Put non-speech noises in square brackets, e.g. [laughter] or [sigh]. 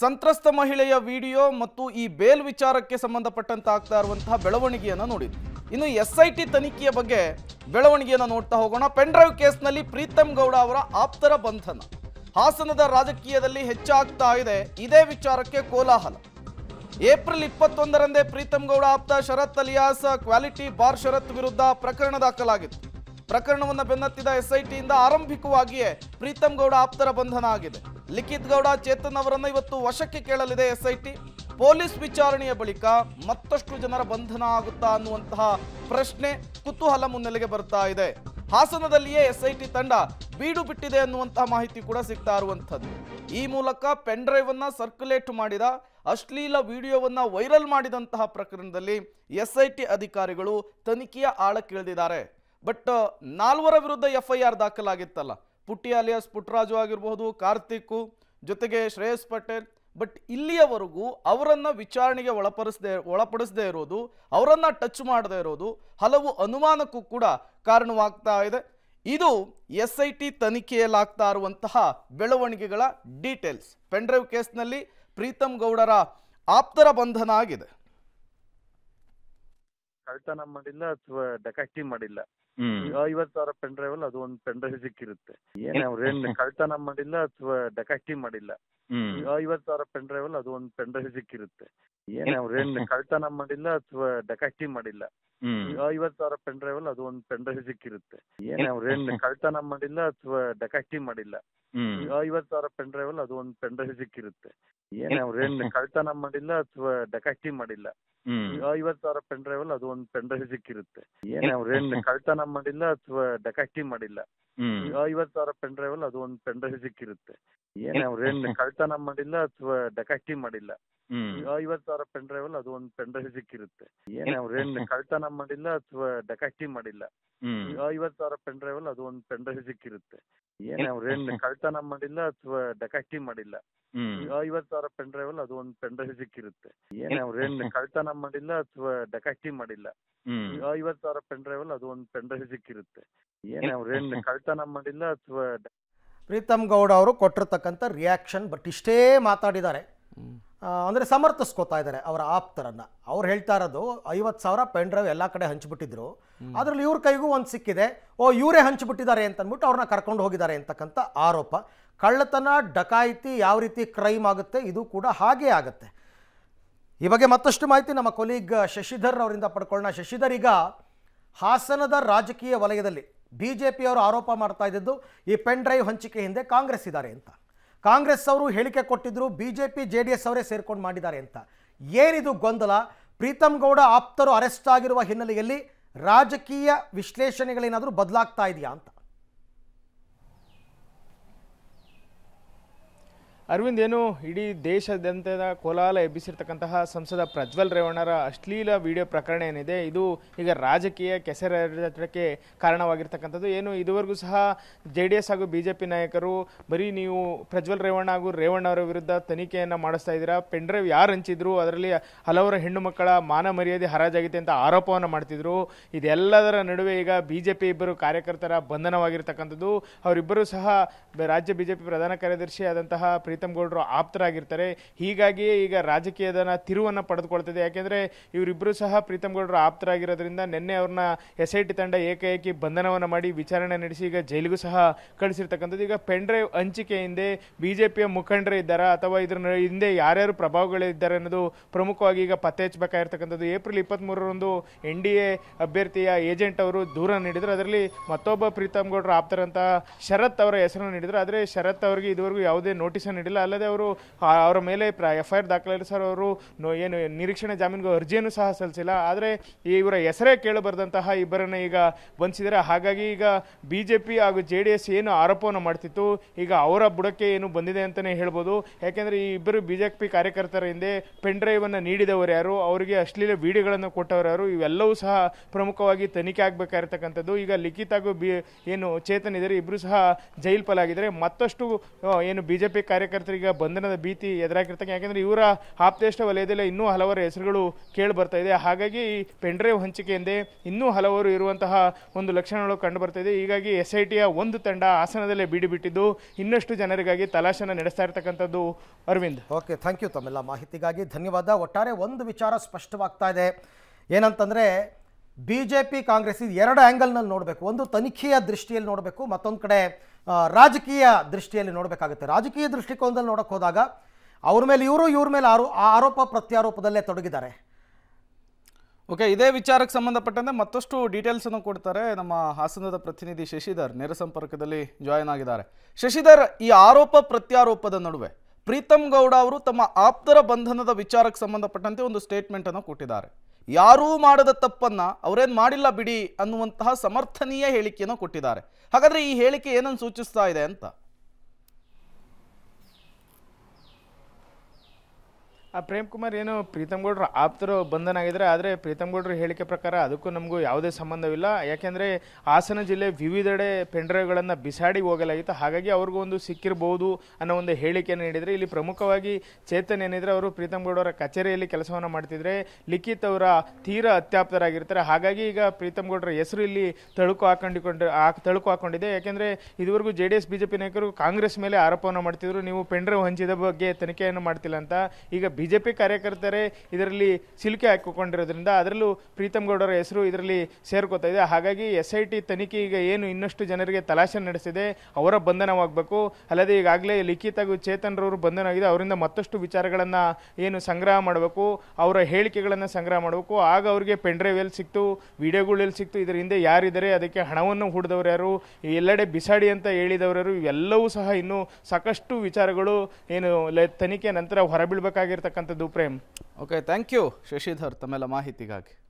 ಸಂತ್ರಸ್ತ ಮಹಿಳೆಯ ವಿಡಿಯೋ ಮತ್ತು ಈ ಬೇಲ್ ವಿಚಾರಕ್ಕೆ ಸಂಬಂಧಪಟ್ಟಂತ ಆಗ್ತಾ ಇರುವಂತಹ ಬೆಳವಣಿಗೆಯನ್ನು ನೋಡಿದ್ವಿ ಇನ್ನು ಎಸ್ ಐ ಟಿ ತನಿಖೆಯ ಬಗ್ಗೆ ಬೆಳವಣಿಗೆಯನ್ನು ನೋಡ್ತಾ ಹೋಗೋಣ ಪೆನ್ಡ್ರೈವ್ ಕೇಸ್ನಲ್ಲಿ ಪ್ರೀತಮ್ ಗೌಡ ಅವರ ಆಪ್ತರ ಬಂಧನ ಹಾಸನದ ರಾಜಕೀಯದಲ್ಲಿ ಹೆಚ್ಚಾಗ್ತಾ ಇದೆ ಇದೇ ವಿಚಾರಕ್ಕೆ ಕೋಲಾಹಲ ಏಪ್ರಿಲ್ ಇಪ್ಪತ್ತೊಂದರಂದೇ ಪ್ರೀತಮ್ ಗೌಡ ಆಪ್ತ Sharath alias quality bar Sharath ವಿರುದ್ಧ ಪ್ರಕರಣ ದಾಖಲಾಗಿತ್ತು ಪ್ರಕರಣವನ್ನು ಬೆನ್ನತ್ತಿದ ಎಸ್ಐಟಿಯಿಂದ ಆರಂಭಿಕವಾಗಿಯೇ ಪ್ರೀತಂ ಗೌಡ ಆಪ್ತರ ಬಂಧನ ಆಗಿದೆ ಲಿಖಿತ್ ಗೌಡ ಚೇತನ್ ಅವರನ್ನು ಇವತ್ತು ವಶಕ್ಕೆ ಕೇಳಲಿದೆ ಎಸ್ಐಟಿ ಪೊಲೀಸ್ ವಿಚಾರಣೆಯ ಬಳಿಕ ಮತ್ತಷ್ಟು ಜನರ ಬಂಧನ ಆಗುತ್ತಾ ಅನ್ನುವಂತಹ ಪ್ರಶ್ನೆ ಕುತೂಹಲ ಮುನ್ನೆಲೆಗೆ ಬರ್ತಾ ಇದೆ ಹಾಸನದಲ್ಲಿಯೇ ಎಸ್ಐಟಿ ತಂಡ ಬೀಡು ಬಿಟ್ಟಿದೆ ಅನ್ನುವಂತಹ ಮಾಹಿತಿ ಕೂಡ ಸಿಗ್ತಾ ಇರುವಂಥದ್ದು ಈ ಮೂಲಕ ಪೆನ್ ಡ್ರೈವ್ ಅನ್ನ ಸರ್ಕ್ಯುಲೇಟ್ ಮಾಡಿದ ಅಶ್ಲೀಲ ವಿಡಿಯೋವನ್ನ ವೈರಲ್ ಮಾಡಿದಂತಹ ಪ್ರಕರಣದಲ್ಲಿ ಎಸ್ಐಟಿ ಅಧಿಕಾರಿಗಳು ತನಿಖೆಯ ಆಳಕ್ಕಿಳಿದಿದ್ದಾರೆ ಬಟ್ ನಾಲ್ವರ ವಿರುದ್ಧ ಎಫ್ ಐ ಆರ್ ದಾಖಲಾಗಿತ್ತಲ್ಲ ಪುಟ್ಟಿ ಅಲಿಯಾಸ್ ಪುಟ್ರಾಜು ಆಗಿರಬಹುದು ಕಾರ್ತಿಕ್ ಜೊತೆಗೆ ಶ್ರೇಯಸ್ ಪಟೇಲ್ ಬಟ್ ಇಲ್ಲಿಯವರೆಗೂ ಅವರನ್ನು ವಿಚಾರಣೆಗೆ ಒಳಪಡಿಸದೆ ಒಳಪಡಿಸದೇ ಇರೋದು ಅವರನ್ನು ಟಚ್ ಮಾಡದೇ ಇರೋದು ಹಲವು ಅನುಮಾನಕ್ಕೂ ಕೂಡ ಕಾರಣವಾಗ್ತಾ ಇದೆ ಇದು ಎಸ್ ಐ ಟಿ ತನಿಖೆಯಲ್ಲಾಗ್ತಾ ಇರುವಂತಹ ಬೆಳವಣಿಗೆಗಳ ಡೀಟೇಲ್ಸ್ ಪೆನ್ಡ್ರೈವ್ ಕೇಸ್ನಲ್ಲಿ ಪ್ರೀತಮ್ ಗೌಡರ ಆಪ್ತರ ಬಂಧನ ಆಗಿದೆ ಕಳ್ತನ ಮಾಡಿಲ್ಲ ಅಥವಾ ಡಕಾಕಿ ಮಾಡಿಲ್ಲ ಐವತ್ತು ಐವತ್ ಸಾವಿರ ಪೆನ್ ಡ್ರೈವ್ ಅಲ್ಲಿ ಅದು ಒಂದು ಪೆನ್ ಡ್ರೈವ್ ಸಿಕ್ಕಿರುತ್ತೆ ಏನ್ ಅವ್ರೇನ್ ಕಳ್ತನ ಮಾಡಿಲ್ಲ ಅಥವಾ ಡಕಾಟಿ ಮಾಡಿಲ್ಲ ಐವತ್ ಸಾವಿರ ಪೆನ್ ಡ್ರೈವ್ ಅಲ್ಲಿ ಅದು ಒಂದು ಪೆನ್ ಡ್ರೈವ್ ಸಿಕ್ಕಿರುತ್ತೆ ಏನ್ ಅವ್ರೇನ್ ಕಳ್ತನ ಮಾಡಿಲ್ಲ ಅಥವಾ ಡಕಾಟಿ ಮಾಡಿಲ್ಲ ಐವತ್ ಸಾವಿರ ಪೆನ್ ಡ್ರೈವ್ ಅಲ್ಲಿ ಅದು ಒಂದು ಪೆನ್ ಡ್ರೈವ್ ಸಿಕ್ಕಿರುತ್ತೆ ಏನ್ ಅವ್ರೇನ್ ಕಳ್ತನ ಮಾಡಿಲ್ಲ ಅಥವಾ ಡಕಾಟಿ ಮಾಡಿಲ್ಲ ಐವತ್ ಸಾವಿರ ಪೆನ್ ಡ್ರೈವ್ ಅಲ್ಲಿ ಅದು ಒಂದು ಪೆನ್ ಡ್ರೈವ್ ಸಿಕ್ಕಿರುತ್ತೆ ಏನ್ ಅವ್ರೇನ್ ಕಳ್ತನ ಮಾಡಿಲ್ಲ ಅಥವಾ ಡಕಾಟಿ ಮಾಡಿಲ್ಲ ಐವತ್ ಸಾವಿರ ಪೆನ್ ಡ್ರೈವ್ ಅಲ್ಲಿ ಅದು ಒಂದು ಪೆನ್ ಡ್ರೈವ್ ಸಿಕ್ಕಿರುತ್ತೆ ಏನ್ ಅವ್ರೇನ್ ಕಳ್ತನ ಮಾಡಿಲ್ಲ ಅಥವಾ ಡಕಾಟಿ ಮಾಡಿಲ್ಲ ಐವತ್ ಸಾವಿರ ಪೆನ್ ಡ್ರೈವ್ ಅಲ್ಲಿ ಅದು ಒಂದು ಪೆನ್ ಡ್ರೈವ್ ಸಿಕ್ಕಿರುತ್ತೆ ಏನ್ ಅವ್ರೇನ್ [laughs] ಕಳ್ತನ ಮಾಡಿಲ್ಲ ಅಥವಾ ಡಕಾಟಿ ಮಾಡಿಲ್ಲ ಐವತ್ ಸಾವಿರ ಪೆನ್ ಡ್ರೈವ್ ಅಲ್ಲಿ ಅದು ಒಂದು ಪೆನ್ ಡ್ರೈವ್ ಸಿಕ್ಕಿರುತ್ತೆ ಏನ್ ಅವ್ರೇನ್ [laughs] ಕಳ್ತನ ಮಾಡಿಲ್ಲ ಅಥವಾ ಡಕಾಟಿ ಮಾಡಿಲ್ಲ ಐವತ್ ಸಾವಿರ ಪೆನ್ ಡ್ರೈವ್ ಅಲ್ಲಿ ಅದು ಒಂದು ಪೆನ್ ಡ್ರೈವ್ ಸಿಕ್ಕಿರುತ್ತೆ ಏನ್ ಅವ್ರೇನ್ [laughs] ಕಳ್ತನ ಮಾಡಿಲ್ಲ ಅಥವಾ ಡಕಾಟಿ ಮಾಡಿಲ್ಲ ಐವತ್ ಸಾವಿರ ಪೆನ್ ಡ್ರೈವ್ ಅಲ್ಲಿ ಅದು ಒಂದು ಪೆನ್ ಡ್ರೈವ್ ಸಿಕ್ಕಿರುತ್ತೆ ಏನ್ ಅವ್ರೇನ್ ಕಳ್ತನ ಮಾಡಿಲ್ಲ ಅಥವಾ ಡಕಾಟಿ ಮಾಡಿಲ್ಲ ಐವತ್ ಸಾವಿರ ಪೆನ್ ಡ್ರೈವ್ ಅಲ್ಲಿ ಅದು ಒಂದು ಪೆನ್ ಸಿಕ್ಕಿರುತ್ತೆ ಏನ್ [laughs] ಕಳ್ತನ ಮಾಡಿಲ್ಲ ಅಥವಾ ಪ್ರೀತಮ್ ಗೌಡ ಅವರು ಕೊಟ್ಟಿರ್ತಕ್ಕಂಥ ರಿಯಾಕ್ಷನ್ ಬಟ್ ಇಷ್ಟೇ ಮಾತಾಡಿದ್ದಾರೆ ಅಂದರೆ ಸಮರ್ಥಿಸ್ಕೋತಾ ಇದ್ದಾರೆ ಅವರ ಆಪ್ತರನ್ನ ಅವ್ರು ಹೇಳ್ತಾ ಇರೋದು ಐವತ್ತು ಸಾವಿರ ಪೆನ್ ಡ್ರೈವ್ ಎಲ್ಲ ಕಡೆ ಹಂಚಿಬಿಟ್ಟಿದ್ರು ಅದರಲ್ಲಿ ಇವ್ರ ಕೈಗೂ ಒಂದು ಸಿಕ್ಕಿದೆ ಓ ಇವರೇ ಹಂಚಿಬಿಟ್ಟಿದ್ದಾರೆ ಅಂತಂದ್ಬಿಟ್ಟು ಅವ್ರನ್ನ ಕರ್ಕೊಂಡು ಹೋಗಿದ್ದಾರೆ ಅಂತಕ್ಕಂಥ ಆರೋಪ ಕಳ್ಳತನ ಡಕಾಯಿತಿ ಯಾವ ರೀತಿ ಕ್ರೈಮ್ ಆಗುತ್ತೆ ಇದು ಕೂಡ ಹಾಗೇ ಆಗುತ್ತೆ ಈ ಬಗ್ಗೆ ಮತ್ತಷ್ಟು ಮಾಹಿತಿ ನಮ್ಮ ಕೊಲೀಗ್ ಶಶಿಧರ್ ಅವರಿಂದ ಪಡ್ಕೊಳ್ಳೋಣ ಶಶಿಧರ್ ಈಗ ಹಾಸನದ ರಾಜಕೀಯ ವಲಯದಲ್ಲಿ ಬಿ ಜೆ ಪಿಯವರು ಆರೋಪ ಮಾಡ್ತಾ ಇದ್ದದ್ದು ಈ ಪೆನ್ ಡ್ರೈವ್ ಹಂಚಿಕೆ ಹಿಂದೆ ಕಾಂಗ್ರೆಸ್ ಇದ್ದಾರೆ ಅಂತ ಕಾಂಗ್ರೆಸ್ ಅವರು ಹೇಳಿಕೆ ಕೊಟ್ಟಿದ್ದರು B J P J D S ಅವರೇ ಸೇರ್ಕೊಂಡು ಮಾಡಿದ್ದಾರೆ ಅಂತ ಏನಿದು ಗೊಂದಲ ಪ್ರೀತಮ್ ಗೌಡ ಆಪ್ತರು ಅರೆಸ್ಟ್ ಆಗಿರುವ ಹಿನ್ನೆಲೆಯಲ್ಲಿ ರಾಜಕೀಯ ವಿಶ್ಲೇಷಣೆಗಳೇನಾದರೂ ಬದಲಾಗ್ತಾ ಇದೆಯಾ ಅಂತ ಅರವಿಂದ್ ಏನು ಇಡೀ ದೇಶಾದ್ಯಂತದ ಕೋಲಾಲ ಎಬ್ಬಿಸಿರ್ತಕ್ಕಂತಹ ಸಂಸದ ಪ್ರಜ್ವಲ್ ರೇವಣ್ಣರ ಅಶ್ಲೀಲ ವಿಡಿಯೋ ಪ್ರಕರಣ ಏನಿದೆ ಇದು ಈಗ ರಾಜಕೀಯ ಕೆಸರಕ್ಕೆ ಕಾರಣವಾಗಿರ್ತಕ್ಕಂಥದ್ದು ಏನು ಇದುವರೆಗೂ ಸಹ ಜೆ ಡಿ ಎಸ್ ಹಾಗೂ ಬಿ ಜೆ ಪಿ ನಾಯಕರು ಬರೀ ನೀವು ಪ್ರಜ್ವಲ್ ರೇವಣ್ಣ ಹಾಗೂ ರೇವಣ್ಣವರ ವಿರುದ್ಧ ತನಿಖೆಯನ್ನು ಮಾಡಿಸ್ತಾ ಇದ್ದೀರಾ ಪೆಂಡ್ರೈವ್ ಯಾರು ಹಂಚಿದ್ರು ಅದರಲ್ಲಿ ಹಲವರ ಹೆಣ್ಣು ಮಕ್ಕಳ ಮಾನ ಮರ್ಯಾದೆ ಹರಾಜಾಗಿದೆ ಅಂತ ಆರೋಪವನ್ನು ಮಾಡ್ತಿದ್ರು ಇದೆಲ್ಲದರ ನಡುವೆ ಈಗ ಬಿ ಜೆ ಪಿ ಇಬ್ಬರು ಕಾರ್ಯಕರ್ತರ ಬಂಧನವಾಗಿರ್ತಕ್ಕಂಥದ್ದು ಅವರಿಬ್ಬರೂ ಸಹ ರಾಜ್ಯ ಬಿ ಜೆ ಪಿ ಪ್ರಧಾನ ಕಾರ್ಯದರ್ಶಿ ಆದಂತಹ ಪ್ರೀತಿ ಪ್ರೀತಮ್ಗೌಡರು ಆಪ್ತರಾಗಿರ್ತಾರೆ ಹೀಗಾಗಿಯೇ ಈಗ ರಾಜಕೀಯದ ತಿರುವನ್ನು ಪಡೆದುಕೊಳ್ತಿದೆ ಯಾಕೆಂದರೆ ಇವರಿಬ್ಬರು ಸಹ ಪ್ರೀತಮ್ಗೌಡರು ಆಪ್ತರಾಗಿರೋದ್ರಿಂದ ನಿನ್ನೆ ಅವ್ರನ್ನ ಎಸ್ ಐ ಟಿ ತಂಡ ಏಕಾಏಕಿ ಬಂಧನವನ್ನು ಮಾಡಿ ವಿಚಾರಣೆ ನಡೆಸಿ ಈಗ ಜೈಲಿಗೂ ಸಹ ಕಳಿಸಿರ್ತಕ್ಕಂಥದ್ದು ಈಗ ಪೆಂಡ್ರೈವ್ ಹಂಚಿಕೆ ಹಿಂದೆ ಬಿಜೆಪಿಯ ಮುಖಂಡರೇ ಇದ್ದಾರಾ ಅಥವಾ ಇದ್ರ ಹಿಂದೆ ಯಾರ್ಯಾರು ಪ್ರಭಾವಗಳಿದ್ದಾರೆ ಅನ್ನೋದು ಪ್ರಮುಖವಾಗಿ ಈಗ ಪತ್ತೆ ಹಚ್ಚಬೇಕಾಗಿರ್ತಕ್ಕಂಥದ್ದು ಏಪ್ರಿಲ್ ಇಪ್ಪತ್ತ್ಮೂರರಂದು ಎನ್ ಡಿ ಎ ಅಭ್ಯರ್ಥಿಯ ಏಜೆಂಟ್ ಅವರು ದೂರ ನೀಡಿದರು ಅದರಲ್ಲಿ ಮತ್ತೊಬ್ಬ ಪ್ರೀತಮ್ ಗೌಡರು ಆಪ್ತರಂತಹ ಶರತ್ ಅವರ ಹೆಸರನ್ನು ನೀಡಿದರು ಆದರೆ ಶರತ್ ಅವರಿಗೆ ಇದುವರೆಗೂ ಯಾವುದೇ ನೋಟಿಸ್ ನೀಡಿಲ್ಲ ಅಲ್ಲದೆ ಅವರು ಅವರ ಮೇಲೆ ಎಫ್ ಐ ಆರ್ ದಾಖಲಾಗಿದೆ ಅವರು ಏನು ನಿರೀಕ್ಷಣೆ ಜಾಮೀನಿಗೆ ಅರ್ಜಿಯನ್ನು ಸಹ ಸಲ್ಲಿಸಿಲ್ಲ ಆದರೆ ಇವರ ಹೆಸರೇ ಕೇಳಬಾರ್ದಂತಹ ಇಬ್ಬರನ್ನು ಈಗ ಬಂಧಿಸಿದರೆ ಹಾಗಾಗಿ ಈಗ ಬಿ ಜೆ ಪಿ ಹಾಗೂ ಜೆ ಡಿ ಎಸ್ ಏನು ಆರೋಪವನ್ನು ಮಾಡ್ತಿತ್ತು ಈಗ ಅವರ ಬುಡಕ್ಕೆ ಏನು ಬಂದಿದೆ ಅಂತಲೇ ಹೇಳ್ಬೋದು ಯಾಕೆಂದರೆ ಈ ಇಬ್ಬರು ಬಿ ಜೆ ಪಿ ಕಾರ್ಯಕರ್ತರ ಹಿಂದೆ ಪೆನ್ ನೀಡಿದವರು ಯಾರು ಅವರಿಗೆ ಅಶ್ಲೀಲ ವಿಡಿಯೋಗಳನ್ನು ಕೊಟ್ಟವರು ಯಾರು ಇವೆಲ್ಲವೂ ಸಹ ಪ್ರಮುಖವಾಗಿ ತನಿಖೆ ಆಗಬೇಕಾಗಿರ್ತಕ್ಕಂಥದ್ದು ಈಗ ಲಿಖಿತ ಹಾಗೂ ಬಿ ಏನು ಚೇತನ್ ಇದ್ದಾರೆ ಇಬ್ಬರು ಸಹ ಜೈಲ್ ಪಾಲಾಗಿದ್ದಾರೆ ಮತ್ತಷ್ಟು ಏನು ಬಿ ಜೆ ಪಿ ಕಾರ್ಯಕರ್ತರಿಗೆ ಬಂಧನದ ಭೀತಿ ಎದುರಾಗಿರ್ತಕ್ಕೆ ಯಾಕೆಂದರೆ ಇವರ ಆಪ್ತೇಷ್ಟ ವಲಯದಲ್ಲಿ ಇನ್ನೂ ಹಲವಾರು ಹೆಸರುಗಳು ಕೇಳಿ ಬರ್ತಾ ಇದೆ ಹಾಗಾಗಿ ಹಂಚಿಕೆ ಹಂಚಿಕೆಯಿಂದೇ ಇನ್ನೂ ಹಲವರು ಇರುವಂತಹ ಒಂದು ಲಕ್ಷಣಗಳು ಕಂಡು ಬರ್ತಾ ಇದೆ ಹೀಗಾಗಿ ಎಸ್ ಐ ಟಿಯ ಒಂದು ತಂಡ ಆಸನದಲ್ಲೇ ಬಿಡಿಬಿಟ್ಟಿದ್ದು ಇನ್ನಷ್ಟು ಜನರಿಗಾಗಿ ತಲಾಶೆನ ನಡೆಸ್ತಾ ಇರತಕ್ಕಂಥದ್ದು ಅರವಿಂದ್ ಓಕೆ ಥ್ಯಾಂಕ್ ಯು ತಮ್ಮೆಲ್ಲ ಮಾಹಿತಿಗಾಗಿ ಧನ್ಯವಾದ ಒಟ್ಟಾರೆ ಒಂದು ವಿಚಾರ ಸ್ಪಷ್ಟವಾಗ್ತಾ ಇದೆ ಏನಂತಂದರೆ ಬಿ ಜೆ ಪಿ ಕಾಂಗ್ರೆಸ್ ಇದು ಎರಡು ಆ್ಯಂಗಲ್ನಲ್ಲಿ ನೋಡಬೇಕು ಒಂದು ತನಿಖೆಯ ದೃಷ್ಟಿಯಲ್ಲಿ ನೋಡಬೇಕು ಮತ್ತೊಂದು ಕಡೆ ರಾಜಕೀಯ ದೃಷ್ಟಿಯಲ್ಲಿ ನೋಡಬೇಕಾಗುತ್ತೆ ರಾಜಕೀಯ ದೃಷ್ಟಿಕೋನದಲ್ಲಿ ನೋಡೋಕ್ಕೆ ಹೋದಾಗ ಅವ್ರ ಮೇಲೆ ಇವರು ಇವ್ರ ಮೇಲೆ ಆರೋ ಆರೋಪ ಪ್ರತ್ಯಾರೋಪದಲ್ಲೇ ತೊಡಗಿದ್ದಾರೆ ಓಕೆ ಇದೇ ವಿಚಾರಕ್ಕೆ ಸಂಬಂಧಪಟ್ಟಂತೆ ಮತ್ತಷ್ಟು ಡೀಟೇಲ್ಸನ್ನು ಕೊಡ್ತಾರೆ ನಮ್ಮ ಹಾಸನದ ಪ್ರತಿನಿಧಿ ಶಶಿಧರ್ ನೇರ ಸಂಪರ್ಕದಲ್ಲಿ ಜಾಯಿನ್ ಆಗಿದ್ದಾರೆ ಶಶಿಧರ್ ಈ ಆರೋಪ ಪ್ರತ್ಯಾರೋಪದ ನಡುವೆ ಪ್ರೀತಮ್ ಗೌಡ ಅವರು ತಮ್ಮ ಆಪ್ತರ ಬಂಧನದ ವಿಚಾರಕ್ಕೆ ಸಂಬಂಧಪಟ್ಟಂತೆ ಒಂದು ಸ್ಟೇಟ್ಮೆಂಟನ್ನು ಕೊಟ್ಟಿದ್ದಾರೆ ಯಾರೂ ಮಾಡದ ತಪ್ಪನ್ನ ಅವರೇನು ಮಾಡಿಲ್ಲ ಬಿಡಿ ಅನ್ನುವಂತಹ ಸಮರ್ಥನೀಯ ಹೇಳಿಕೆಯನ್ನು ಕೊಟ್ಟಿದ್ದಾರೆ ಹಾಗಾದರೆ ಈ ಹೇಳಿಕೆ ಏನನ್ನು ಸೂಚಿಸ್ತಾ ಇದೆ ಅಂತ ಆ ಪ್ರೇಮ್ ಕುಮಾರ್ ಏನು ಪ್ರೀತಮ್ ಗೌಡ್ರ ಆಪ್ತರು ಬಂಧನ ಆಗಿದ್ದಾರೆ ಆದರೆ ಪ್ರೀತಮ್ ಗೌಡ್ರ ಹೇಳಿಕೆ ಪ್ರಕಾರ ಅದಕ್ಕೂ ನಮಗೂ ಯಾವುದೇ ಸಂಬಂಧವಿಲ್ಲ ಯಾಕೆಂದರೆ ಹಾಸನ ಜಿಲ್ಲೆ ವಿವಿಧೆಡೆ ಪೆಂಡ್ರೆಗಳನ್ನು ಬಿಸಾಡಿ ಹೋಗಲಾಗಿತ್ತು ಹಾಗಾಗಿ ಅವ್ರಿಗೂ ಒಂದು ಸಿಕ್ಕಿರ್ಬೋದು ಅನ್ನೋ ಒಂದು ಹೇಳಿಕೆಯನ್ನು ನೀಡಿದರೆ ಇಲ್ಲಿ ಪ್ರಮುಖವಾಗಿ ಚೇತನ್ ಏನಿದ್ರೆ ಅವರು ಪ್ರೀತಮ್ ಗೌಡರ ಕಚೇರಿಯಲ್ಲಿ ಕೆಲಸವನ್ನು ಮಾಡ್ತಿದ್ರೆ ಲಿಖಿತ್ ಅವರ ತೀರ ಅತ್ಯಾಪ್ತರಾಗಿರ್ತಾರೆ ಹಾಗಾಗಿ ಈಗ ಪ್ರೀತಮ್ ಗೌಡ್ರ ಹೆಸರು ಇಲ್ಲಿ ತಳುಕು ಹಾಕೊಂಡಿಕೊಂಡು ತಳುಕು ಹಾಕೊಂಡಿದೆ ಯಾಕೆಂದರೆ ಇದುವರೆಗೂ ಜೆ ಬಿಜೆಪಿ ನಾಯಕರು ಕಾಂಗ್ರೆಸ್ ಮೇಲೆ ಆರೋಪವನ್ನು ಮಾಡ್ತಿದ್ರು ನೀವು ಪೆಂಡ್ರೈವ್ ಹಂಚಿದ ಬಗ್ಗೆ ತನಿಖೆಯನ್ನು ಮಾಡ್ತಿಲ್ಲ ಅಂತ ಈಗ ಬಿ ಜೆ ಪಿ ಕಾರ್ಯಕರ್ತರೇ ಇದರಲ್ಲಿ ಸಿಲುಕೆ ಹಾಕಿಕೊಂಡಿರೋದ್ರಿಂದ ಅದರಲ್ಲೂ ಪ್ರೀತಮ್ ಗೌಡರ ಹೆಸರು ಇದರಲ್ಲಿ ಸೇರ್ಕೋತಾ ಇದೆ ಹಾಗಾಗಿ ಎಸ್ ಐ ಟಿ ತನಿಖೆ ಈಗ ಏನು ಇನ್ನಷ್ಟು ಜನರಿಗೆ ತಲಾಶೆ ನಡೆಸಿದೆ ಅವರ ಬಂಧನವಾಗಬೇಕು ಅಲ್ಲದೆ ಈಗಾಗಲೇ ಲಿಖಿತ್ ಹಾಗೂ ಚೇತನ್ರವರು ಬಂಧನ ಆಗಿದೆ ಅವರಿಂದ ಮತ್ತಷ್ಟು ವಿಚಾರಗಳನ್ನು ಏನು ಸಂಗ್ರಹ ಮಾಡಬೇಕು ಅವರ ಹೇಳಿಕೆಗಳನ್ನು ಸಂಗ್ರಹ ಮಾಡಬೇಕು ಆಗ ಅವರಿಗೆ ಪೆಂಡ್ರೈವ್ ಎಲ್ಲಿ ಸಿಕ್ತು ಎಲ್ಲಿ ಸಿಕ್ತು ಇದರ ಹಿಂದೆ ಯಾರಿದ್ದಾರೆ ಅದಕ್ಕೆ ಹಣವನ್ನು ಹೂಡಿದವರು ಯಾರು ಎಲ್ಲೆಡೆ ಬಿಸಾಡಿ ಅಂತ ಹೇಳಿದವರು ಯಾರು ಇವೆಲ್ಲವೂ ಸಹ ಇನ್ನೂ ಸಾಕಷ್ಟು ವಿಚಾರಗಳು ಏನು ತನಿಖೆ ನಂತರ ಹೊರಬೀಳ್ಬೇಕಾಗಿರ್ತಕ್ಕಂಥ ಮಾಡ್ತಕ್ಕಂಥದ್ದು Prem okay thank you Shashidhar ತಮ್ಮೆಲ್ಲ ಮಾಹಿತಿಗಾಗಿ